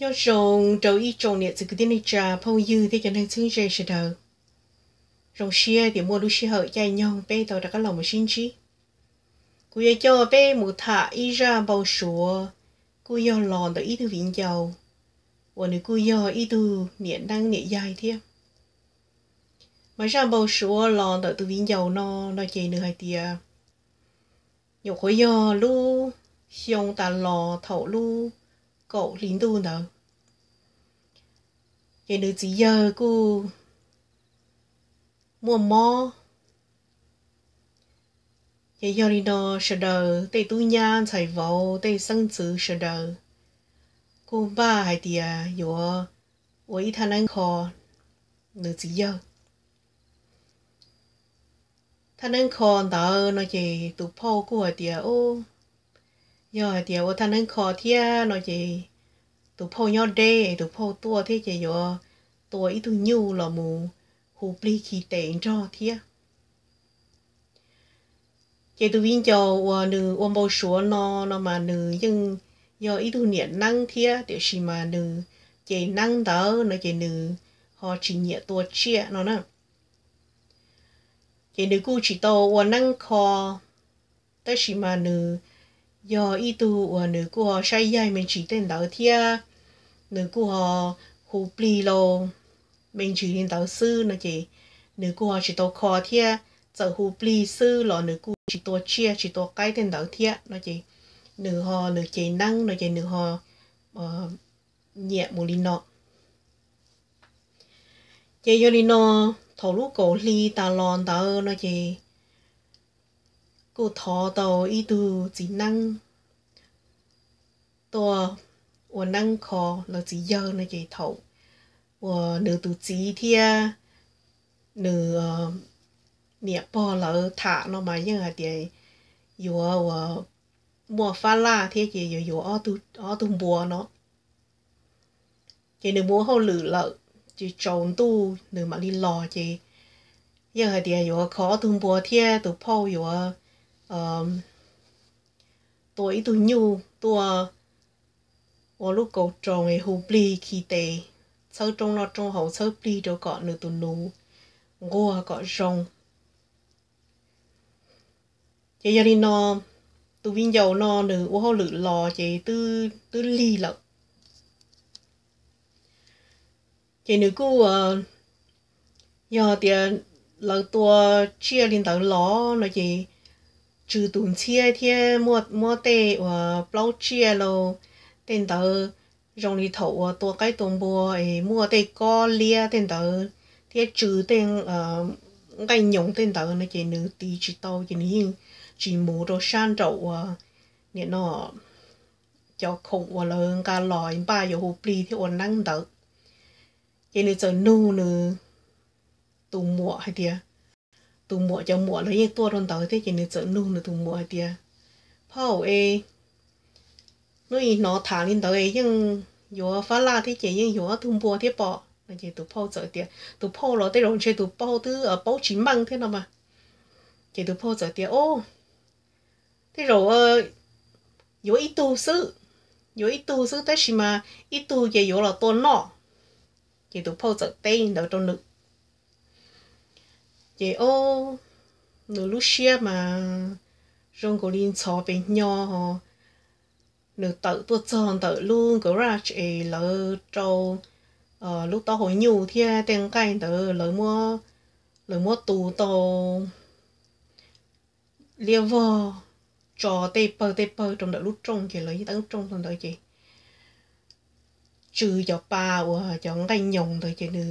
cho đầu nè từ cái trà 要种周一种呢，这个点的家朋友的人很亲切些的。trong xe thì mua lúc xe hợp chạy nhau bé tàu đã có lòng một sinh chi cô yêu cho bé một thả y ra bao sủa cô yêu lòn tàu ít thứ vĩnh giàu và nếu cô yêu ít thứ niệm đang niệm dài thế, mà ra bao sủa lòn tàu từ vĩnh giàu nó nó chạy nửa hai tia nhiều khối yêu lu xiong ta lò thầu lu cậu lính tu nở cái nữ chỉ giờ cô mua mò cái giờ đi đó sợ đờ tây tu nhan chạy vào tây sân chữ sợ đờ cô ba hai thì à yo với thằng anh khó nữ chỉ giờ thằng anh khó đó nó chỉ tụ phô của thì ô giờ thì ô thằng anh khó thế nó chỉ tụ phô nhau đê tụ phô tua thế chỉ giờ tua ít thu nhiều là mù hụp ly khí tệ cho thế chỉ tụ viên cho ô ờ, nữ ô bao số nó nó mà nữ nhưng giờ ít thu nhiệt năng thế để xí mà nữ chỉ năng đó nó chỉ nữ họ chỉ nhiệt tua chia nó nè chỉ nữ cô chỉ tàu ô ờ, năng khó tới xí mà nữ giờ y tu ở nữ của sai dây mình chỉ tên đầu thia nữ của hồ bì lô mình chỉ tên đầu sư nữa chị nữ của chỉ tôi khó thia giờ hồ bì sư là nữ của chỉ tôi chia chỉ tôi cái tên đầu thia nữa chị nữ họ nữ chị năng nữa chị nữ họ ờ, nhẹ một linh nọ chị cho thổ nọ lúc cổ ly ta lon ta ơ nó chị กูทอโตอีดูจีนั่งตัว我能考老子要那个头，我能读几天，能念报了他那么样个的，有我莫发啦，天个有有二度二度摸喏，给你摸好了了，就中度你嘛哩老的，样个的有考度摸天都跑有。um, tuổi tuổi nhu tuổi ở ờ, lúc cầu trồng ấy hù bì khi tệ sau trong nó trong hậu sau bì cho cọ nửa tuổi nụ ngô à, cọ rồng chị giờ đi nọ tụi viên dầu nọ nửa ô hậu lự lò chị tư tư ly lợ chị nửa cô uh, ờ, giờ thì là tua chia lên tàu lò nó chị trừ tuần chia thì mua mua tê và bao chia lô tên tờ rong đi thầu và tua cái tuần bộ ấy mua tê co lia tên tờ thì trừ tên ờ cái nhộng tên tờ nó chỉ nữ tí chỉ tàu chỉ nữ chỉ mua đồ sang trậu và nên nó cho khủng và lớn cả lòi ba giờ hồ đi thì ổn năng tờ chỉ nữ giờ nu nữ tù mua hay tiệt tụ mùa cho mùa lấy những tua rôn tàu thế chỉ nên sợ nung là tụ mùa thì à. phao ấy nuôi nó thả lên tàu ấy nhưng yếu phá la thế chỉ nhưng yếu tụ mùa thế bỏ là chỉ tụ phao sợ thì tụ phao rồi tới rồi chơi tụ phao thứ ở bao chín măng thế nào mà chỉ tụ phao sợ thì ô thế rồi yếu ờ, ít tu sự yếu ít tu sự tới mà ít tu chỉ yếu là tôn nọ chỉ tụ phao sợ tên đầu trong lực chế ô nửa lúc xia mà rong cổ linh chó bên nhỏ họ nửa tự tôi chọn tự luôn cổ ra chế lỡ trâu ờ lúc đó hồi nhiều thì à, tiền cái tự lỡ mua lỡ mua tù tàu liêu vô cho tê bơ tê bơ trong đợt lúc trong kìa lấy tấn trong trong đợt chị trừ cho ba của cho cái nhồng thôi chị nữa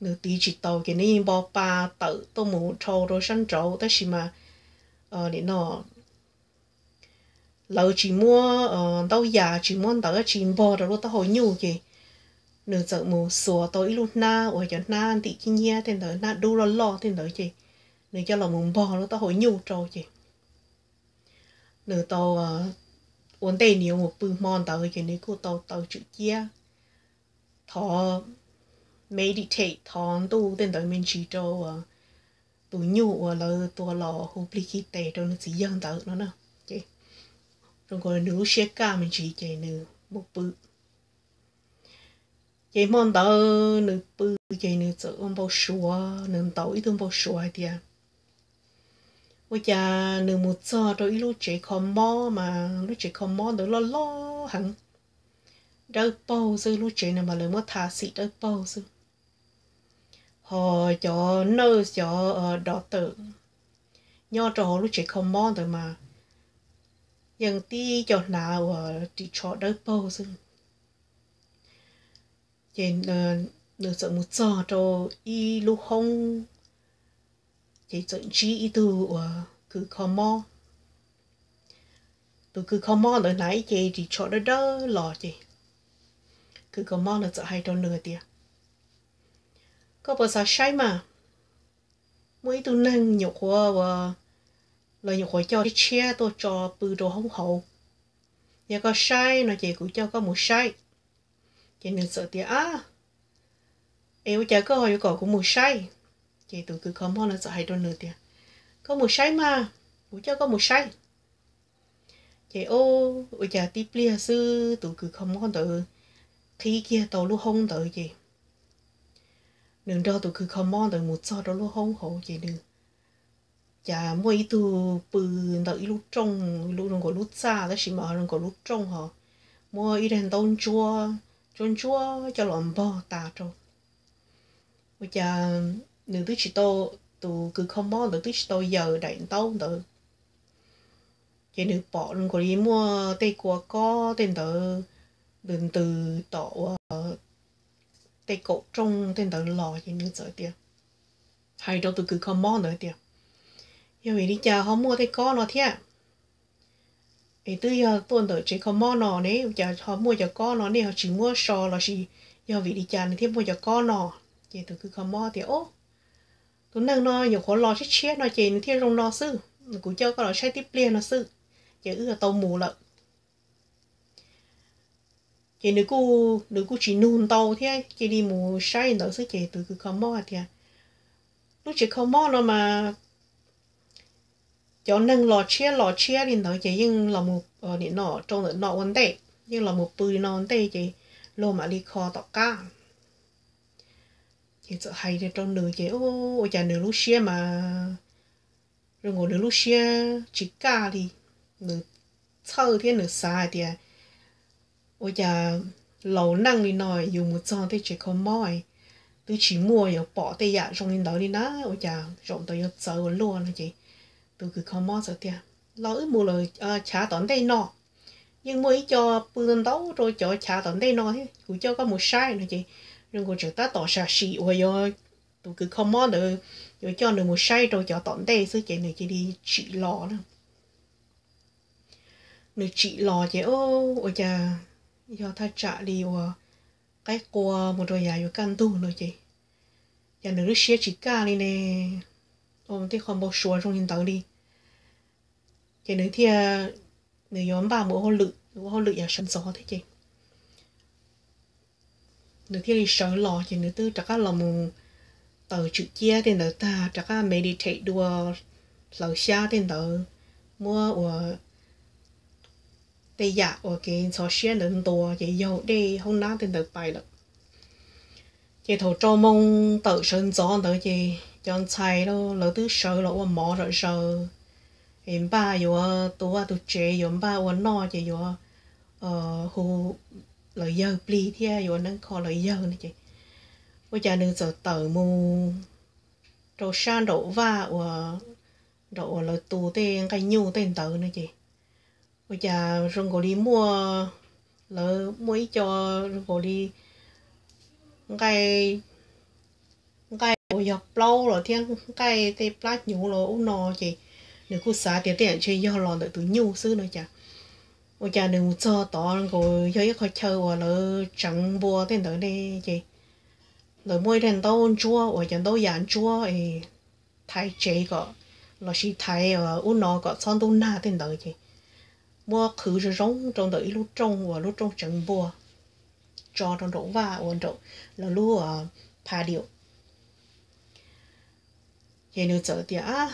nếu tí chỉ tàu cái này bỏ ba tàu tàu muốn trâu đồ săn trâu đó xí mà ờ để nó lâu chỉ mua ờ đâu già chỉ mua tàu chỉ bỏ rồi lúc tao hồi nhu kì nửa giờ mù sủa tôi lúc na ở chỗ na thì kinh nhia thì tới na đu lo lo thì tới chị nếu cho là muốn bỏ lúc tàu hồi nhu trâu chị nếu tàu ờ uốn tay nhiều một bự món tàu cái này cô tàu tàu chữ kia thọ meditate thong tu tên đời mình chỉ cho à tụi nhu à ờ, là tụi lò hụp lý khí tệ cho nó chỉ dân tới nó nè chị rồi còn nữ xe ca mình chỉ chạy nữ một bự chị mong tớ nữ bự chạy nữ tự ông bảo xua nữ tàu ít ông bảo xua thì à bây giờ nữ một giờ rồi lúc chạy con mò mà lúc chạy con mò nữa lo lo hẳn đâu bao giờ lúc chạy nào mà lấy mất thả xịt đâu bao giờ họ cho nơ cho ờ, đỏ tử cho họ lúc chỉ không mong thôi mà nhưng ti cho nào thì cho đỡ bao dưng trên ờ, được sợ một giờ cho y lúc không thì sự chỉ y từ cứ không mong từ cứ không mong lời nãy chị thì cho đỡ đỡ lò chị cứ không mong là sợ hay cho nửa tiền có bờ sa sai mà mấy tu năng nhục của vợ lời nhục của cho cái xe tôi cho bự đồ không hậu nhà có sai nó chỉ cũng cho có một sai chỉ nên sợ tiếc à yêu chả có hỏi cậu cũng một sai chỉ tụi cứ không hơn là sợ hay đôi nửa tiếc có một sai mà cũng cho có một sai chị ô ôi chả tiếp lia sư tụi cứ không con tự khi kia tàu lu hông tự chị đừng cho tụi cứ không mong đừng một cho đó luôn không hổ gì được dạ mỗi từ bự đợi lúc trong lúc đừng có lúc xa đó chỉ mà đừng có lúc trong họ mua ít đèn tông chua chôn chua cho lòng bò ta cho bây giờ đừng tới chỉ tô tụ cứ không mong đừng tới chỉ tô giờ đèn tông đợi chỉ đừng bỏ đừng có đi mua tây quả có tên đợi đừng từ tổ 得個鐘先到落去呢做啲，係到到佢個芒度啲，因為你就好冇得講咯聽。thì tư giờ tuần tới chỉ có mò nọ nè giờ họ mua giờ con nọ nè họ chỉ mua sò là chỉ giờ vì đi chà nên mua giờ con nọ chỉ từ cứ có mò thì ô tụi nâng nọ nhiều khó lo chết chết nọ chỉ nên thêm rong nọ sư cũng cho có lo sai tiếp liền nọ sư chỉ ưa tàu mù lợn chị nữ cô nữ cô chỉ nôn đau thế chị đi mù sai đó sẽ chị từ cứ không mò thì à. lúc chị không mò nó mà cho nâng lò chia lò chia thì nó chị nhưng là một ờ, ở điện nọ trong điện nọ vấn đề nhưng là một bùi nọ vấn đề chị lô mà đi kho tọt cá chị sợ hay thì trong nửa chị ô ô chả nửa lúc chia mà rồi ngồi nửa lúc chia chỉ cá đi nửa sau thế nửa xa thì à. 我呀老难哩呢，有木装的这口麦，都起码要 bỏ 的呀，容易到的呢，我呀容到要走路那些，都去口麦走的，老一木了呃查到的呢，nhưng mới cho bươn đấu rồi cho trả tận đây nó thì cho có một sai nữa chị nhưng cô chúng ta tỏ xa rồi rồi tôi cứ không mong được rồi cho được một sai rồi cho tận đây sư chị này chị đi chị lò nữa nữa chị lò chị ô ôi chà do ta trả đi và cái qua một đôi giải vô căn tu nữa chị giờ nữ xia chỉ ca đi nè ôm thì không bao xua trong nhìn tới đi chị nữ thì nữ nhóm bà mỗi hôn lự mỗi hôn lự giờ sân gió thế chị nữ thì sợ lo chị nữ tư chắc là lòng tờ chữ chia thì nữ ta chắc là meditate đua lầu xa thì nữ mua của để giả ở cái số xe lớn to, để yêu để hôm nay đến được bài lực chỉ thầu cho mong tự sinh cho tự gì chọn chạy luôn, lỡ thứ sợ lỡ quên mỏ rồi sợ em ba tôi tua tu chế yo ba quên no chỉ yo ờ hồ lỡ giờ đi thia yo nâng khó lỡ giờ này chị bây giờ nâng giờ tự mù đồ san đồ va và đồ lỡ tu tên cái nhu tên tự này chị bây giờ rừng gỗ đi mua lỡ mua ít cho rừng gỗ đi cái cái bây giờ lâu rồi thiên cái tê plát nhũ rồi u nò chị nếu cứ xả tiền tiền chơi do lòn đợi tụi nhu sư nữa chả bây giờ đừng cho tỏ rồi do khó chơi và lỡ chẳng bùa tiền tới đây chị lỡ mua tiền đâu chua và chẳng đâu dán chua thì thay chế có là chỉ thay và u nò có son tu na tiền tới chị mua khử rồi rong trong đợi lúc trong và lúc trong chẳng bùa cho trong đổ và ổn độ là lúc à phá điệu vậy nếu chờ thì à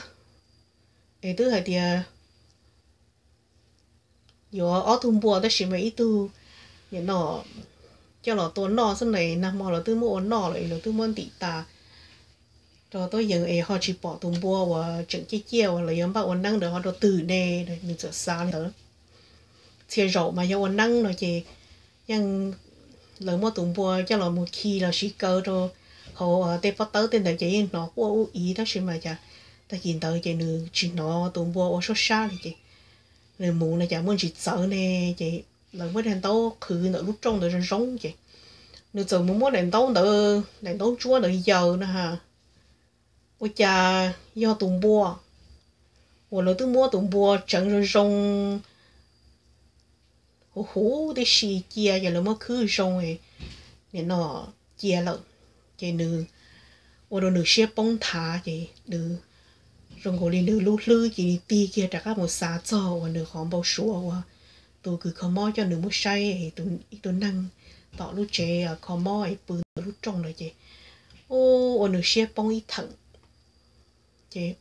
ấy thứ hai thì giờ ở thùng bùa đó chỉ mấy thứ như nọ cho nó tốn nọ xong này nằm mò là tư mua nọ rồi là tư muốn tị ta, cho tôi dừng ấy họ chỉ bỏ thùng bùa và chữ chia chia và lấy ông bà ổn năng để họ đồ từ nè để mình sợ xa nữa chia rộ mà yêu năng rồi chị nhưng lỡ mua tụng bùa cho lỡ một khi là sĩ cơ rồi họ ờ, tế phát tới tên đại chị nó qua u ý đó xin mà chả ta hiện tới chị nữ chị nó tụng bùa ở số xa thì chị rồi mù này chả muốn chị sợ nè chị lỡ mới đèn tớ khử nợ lúc trong đợi rong chị nữ giờ muốn muốn đèn tớ đợi đèn tớ chúa đợi giờ nữa ha ôi cha do tụng bùa ủa lỡ tôi mua tụng bùa chẳng rồi rong hồ hồ để xì chia giờ là mất khứ xong ấy nên nó chia lợn cái nữ ô đồ nữ xe bông thả cái nữ rồi ngồi nữ lú lư chị tì kia trả các một xá cho và nữ khó bao số và tôi cứ khó mò cho nữ một say tôi tôi nâng tỏ lúc chế à, khó mò ấy bự lúc trong rồi chị ô ô nữ xe bông ít thẳng chị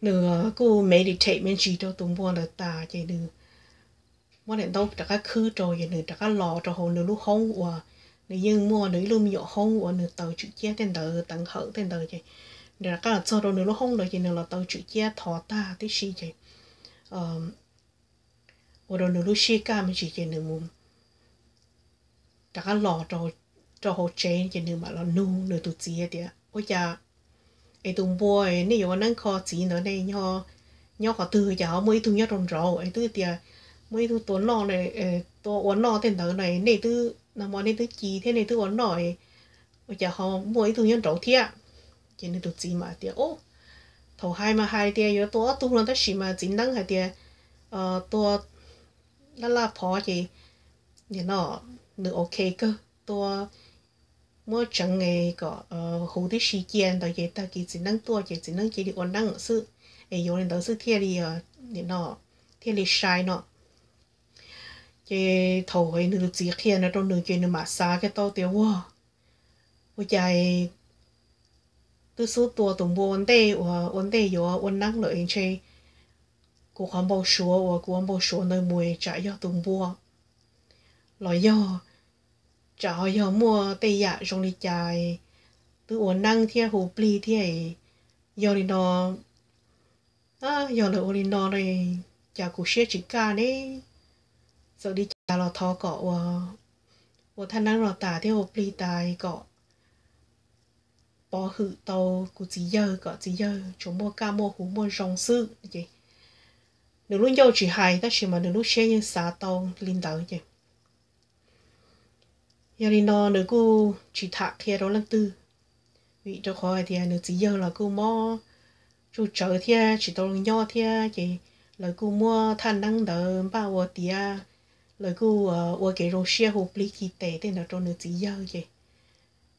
nữ cô meditate mình chỉ cho tôi buồn là ta chị nữa mua đến đâu chắc cái khứ trôi rồi nữa chắc cái lò cho hồ nữa lúc hông qua, nữa nhưng mua nữa luôn nhỏ hông qua, nữa tàu chữ chia tên tờ tận hở tên tờ chứ để các là sau đó nữa lúc hông rồi chứ nữa là tàu chữ chia thọ ta tí xí vậy, ở rồi nữa lúc xí cả mình chỉ chứ nữa muốn chắc cái lò cho cho hồ chén chứ nữa mà là nu nữa tụt chia thì ôi cha ai tụi mua ấy nếu nó khó chỉ nữa này nhau nhau có từ giờ mới tụi nhau trồng rau ấy tụi tiệt mỗi thứ tốn nọ này tổ uốn nọ tiền tới này này tư là món này tư chỉ thế này tư uốn nọ bây giờ họ mỗi thứ nhân đầu thiệt chỉ nên được chỉ mà tiệt ô thầu hai mà hai tiệt rồi tổ tu lần tất chỉ mà chính năng hai tiệt ờ tổ là là phó gì thì nó được ok cơ tổ mỗi chẳng ngày có ờ hồ tí thời gian đó vậy ta chỉ chính năng tổ chỉ chính năng chỉ được uốn năng sự ai yếu lên đó sự thiệt đi à, ờ, thì nó thiệt thì sai nó cái thầu ấy nó chỉ khi nó trong đường chơi nó mà xa cái tao tiêu wow bây giờ tôi số tua tổng bộ vấn đề và vấn đề yo vấn năng lợi anh chơi cô không bao số và cô không bao số nơi mùi trả cho tổng bộ rồi yo trả yo mua tây giả dạ trong đi chạy tôi vấn năng thì hồ pli thì yo đi nó à yo là ô đi nó này chả cô sẽ chỉ cả đấy so đi cha lo thọ cọ wa thanh năng lo tả theo hộp ly tài cọ bỏ hự tàu chỉ giờ cọ chỉ giờ chúng mua ca mua hú mua rong sư gì nếu lúc giàu chỉ hay ta chỉ mà nếu lúc xe như xá tàu linh đạo gì giờ đi nó nếu cô chỉ thạc kia đó là tư vì cho khỏi thì à, nếu à, chỉ à, giờ là cô mua chú chở thì chỉ tàu nhau thì gì cô mua thanh năng đỡ ba vợ thì lời gu ở cái rô xe hồ bli kỳ tệ thì là trôn nó chỉ dơ gì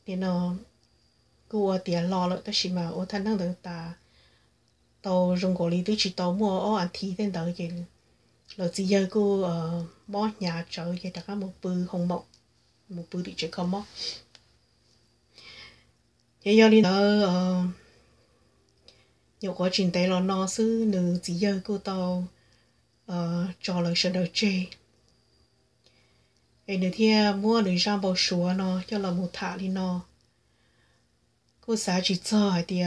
thì nó gu ở tiền lo lợi tất xí mà ở thân năng được ta tàu rừng cổ lý tư chỉ tàu mua ô ăn thí tên đó gì lời chỉ dơ gu ở bó nhà trở gì đặc một bư hồng mộng một bư đi chơi không mộng thế giờ đi nó nhiều quá trình tế lo nó sư nữ chỉ dơ gu tàu ờ, đầu J。ai nữa à, mua được răng bầu sủa nó cho là một thả đi nó cô xã chỉ à, à, cho hỏi ờ, thì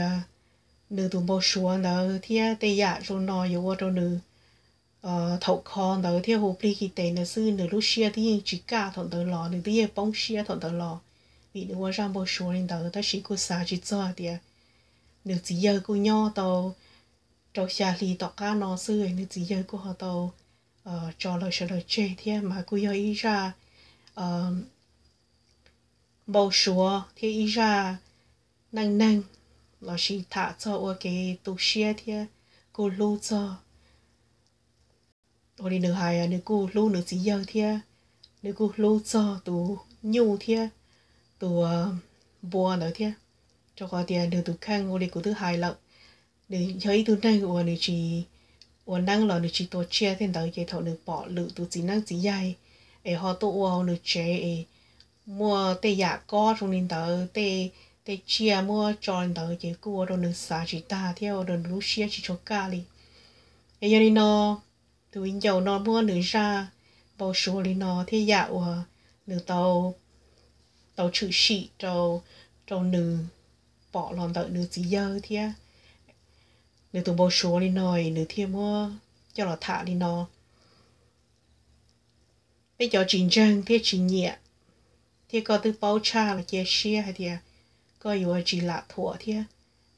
nữ tụi bầu sủa đó thì tây giả rồi nó yếu quá rồi nữ thầu con đó thì hồ pli khi tây nó sư nữ lúc xia thì chỉ cả thằng tớ lò nữ thì bông xia thằng tớ lò vì nữ qua răng bầu nên đó ta chỉ cô xã chỉ cho thì nữ chỉ giờ cô nhau tàu trò xà lì tọt nó sư nữ chỉ giờ họ tàu ờ, cho lời sợ lời chê thì mà cô yêu ý ra uh, bầu xúa thì ý ra năng năng là chỉ thả cho ở cái tủ xe thì cô lô cho ở đây hai hài à, nữ cô lưu nữ chỉ giờ thì nữ cô lưu cho tủ nhu thì tủ ờ, bùa nữa thì cho qua tiền được tủ khang ở đây của thứ hai lận để thấy thứ này của nữ chỉ của năng là nữ chỉ tổ chia thì đó cái thọ nữ bỏ lự tủ chỉ năng chỉ dài e ho to ua ho nu che e mua te ya có trong nên tớ te te chia mua cho nên tớ chỉ cua đồ nên xả chỉ ta theo đồ lú xia chỉ cho ca li e giờ đi nó tụi in dầu nó mua nữ ra bao số đi nó thế ya ua nữ tàu tàu chữ xị tàu tàu nữ bỏ lon tàu nữ gì giờ thế nữ tụi bao số đi nói nữ thiên mua cho nó thả đi nó bây cho chính chân thế chính nhẹ thế có từ bao cha là kia xe hay thì có yếu chỉ là thua thế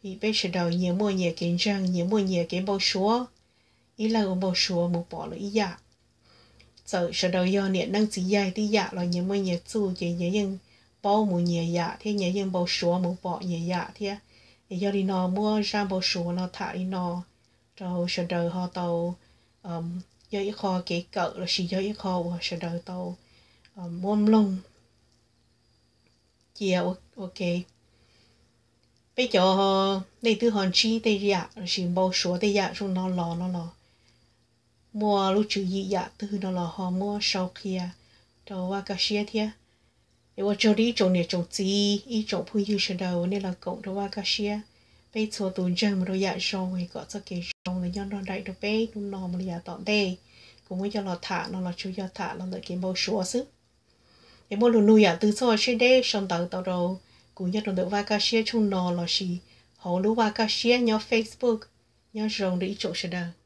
vì bây giờ đầu nhiều mua nhiều kiến chân nhiều mua nhiều kiến bao số ý là ông bao số một bỏ lỡ ý dạ giờ sau đầu do niệm năng chỉ dài thì dạ là nhiều mua nhiều chu chỉ nhiều nhưng bao mua nhiều dạ thế nhiều nhưng bao số một bỏ nhiều dạ thế giờ đi nó mua ra bao số nó thả đi nó rồi sau đầu họ tàu um, do ít kho kể cỡ là chỉ do ít kho và sẽ đợi tàu mồm ờ, lông chia ok bây giờ ờ, này thứ hòn chi tây dạ là chỉ bao số tây dạ trong nó lò nó lò mua lúc chữ gì dạ từ nó lò họ mua sau kia đầu à, qua cái xe thia để qua chỗ đi chỗ này chỗ gì ít chỗ phu dư sẽ đầu nên là cộng đầu qua cái xe bây cho tụi chơi mà đôi dạ xong thì có cho cái xong là nhân đại được bé nó nó mà dạ tọn đây cũng mới cho nó thả nó là chú cho thả nó là cái bao số chứ em muốn luôn nuôi dạ từ sau sẽ đây xong tàu tàu rồi cũng nhất được vài ca sĩ chung nó là gì họ lúc vài ca sĩ nhau Facebook nhau rồng để chỗ sẽ đâu